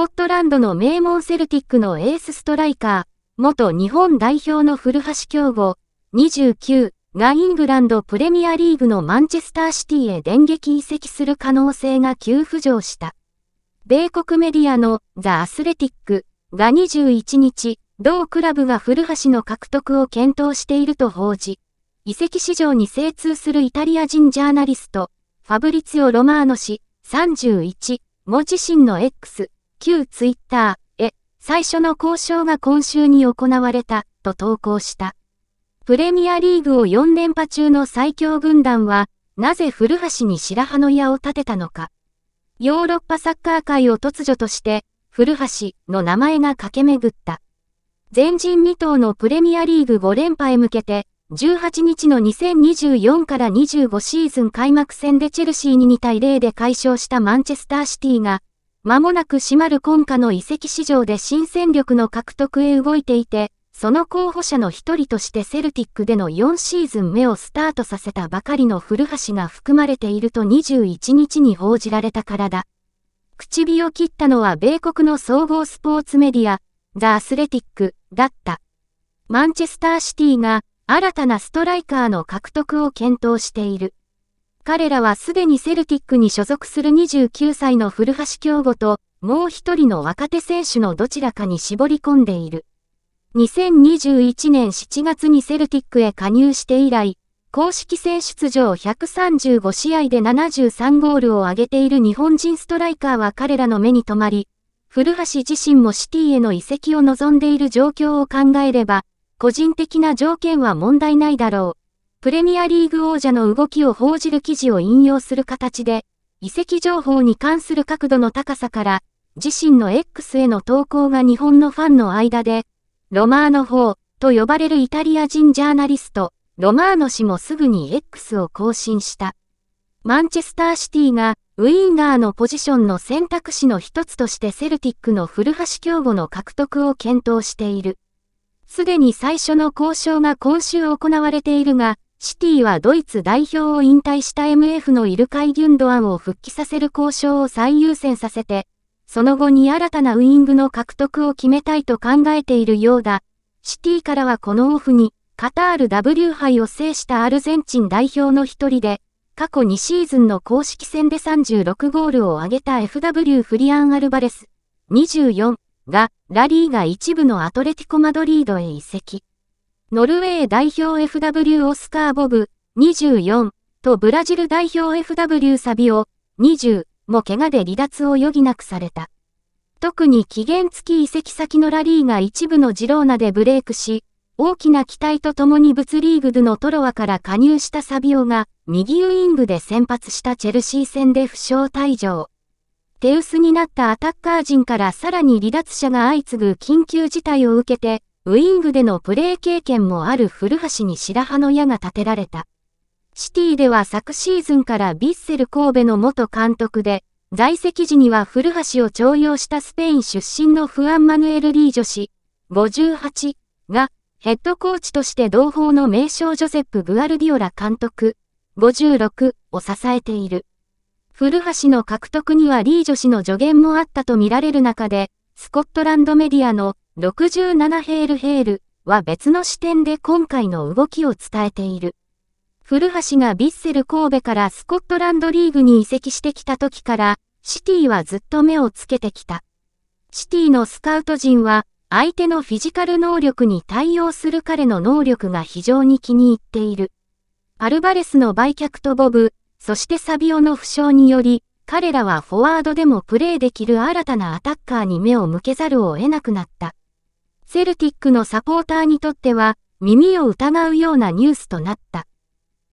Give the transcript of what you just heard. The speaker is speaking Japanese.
スコットランドの名門セルティックのエースストライカー、元日本代表の古橋強吾、29がイングランドプレミアリーグのマンチェスターシティへ電撃移籍する可能性が急浮上した。米国メディアのザ・アスレティックが21日、同クラブが古橋の獲得を検討していると報じ、移籍市場に精通するイタリア人ジャーナリスト、ファブリツィオ・ロマーノ氏、31、も自身の X、旧ツイッターへ最初の交渉が今週に行われたと投稿した。プレミアリーグを4連覇中の最強軍団は、なぜ古橋に白羽の矢を立てたのか。ヨーロッパサッカー界を突如として、古橋の名前が駆け巡った。前人未到のプレミアリーグ5連覇へ向けて、18日の2024から25シーズン開幕戦でチェルシーに2対0で快勝したマンチェスターシティが、まもなく閉まる今夏の移籍市場で新戦力の獲得へ動いていて、その候補者の一人としてセルティックでの4シーズン目をスタートさせたばかりの古橋が含まれていると21日に報じられたからだ。唇を切ったのは米国の総合スポーツメディア、ザ・アスレティックだった。マンチェスターシティが新たなストライカーの獲得を検討している。彼らはすでにセルティックに所属する29歳の古橋京吾と、もう一人の若手選手のどちらかに絞り込んでいる。2021年7月にセルティックへ加入して以来、公式戦出場135試合で73ゴールを挙げている日本人ストライカーは彼らの目に留まり、古橋自身もシティへの移籍を望んでいる状況を考えれば、個人的な条件は問題ないだろう。プレミアリーグ王者の動きを報じる記事を引用する形で、遺跡情報に関する角度の高さから、自身の X への投稿が日本のファンの間で、ロマーノ法と呼ばれるイタリア人ジャーナリスト、ロマーノ氏もすぐに X を更新した。マンチェスターシティがウィンガーのポジションの選択肢の一つとしてセルティックの古橋競吾の獲得を検討している。すでに最初の交渉が今週行われているが、シティはドイツ代表を引退した MF のイルカイ・ギュンドアンを復帰させる交渉を最優先させて、その後に新たなウイングの獲得を決めたいと考えているようだ。シティからはこのオフに、カタール W 杯を制したアルゼンチン代表の一人で、過去2シーズンの公式戦で36ゴールを挙げた FW フリアン・アルバレス24がラリーが一部のアトレティコ・マドリードへ移籍。ノルウェー代表 FW オスカー・ボブ、24とブラジル代表 FW サビオ、20も怪我で離脱を余儀なくされた。特に期限付き移籍先のラリーが一部のジローナでブレイクし、大きな期待とともに物リーグでのトロワから加入したサビオが、右ウイングで先発したチェルシー戦で負傷退場。手薄になったアタッカー陣からさらに離脱者が相次ぐ緊急事態を受けて、ウイングでのプレー経験もある古橋に白羽の矢が立てられた。シティでは昨シーズンからビッセル神戸の元監督で、在籍時には古橋を徴用したスペイン出身のフアン・マヌエル・リージョ氏、58が、ヘッドコーチとして同胞の名将ジョセップ・グアルディオラ監督、56を支えている。古橋の獲得にはリージョ氏の助言もあったとみられる中で、スコットランドメディアの67ヘールヘールは別の視点で今回の動きを伝えている。古橋がヴィッセル神戸からスコットランドリーグに移籍してきた時から、シティはずっと目をつけてきた。シティのスカウト陣は、相手のフィジカル能力に対応する彼の能力が非常に気に入っている。アルバレスの売却とボブ、そしてサビオの負傷により、彼らはフォワードでもプレーできる新たなアタッカーに目を向けざるを得なくなった。セルティックのサポーターにとっては耳を疑うようなニュースとなった。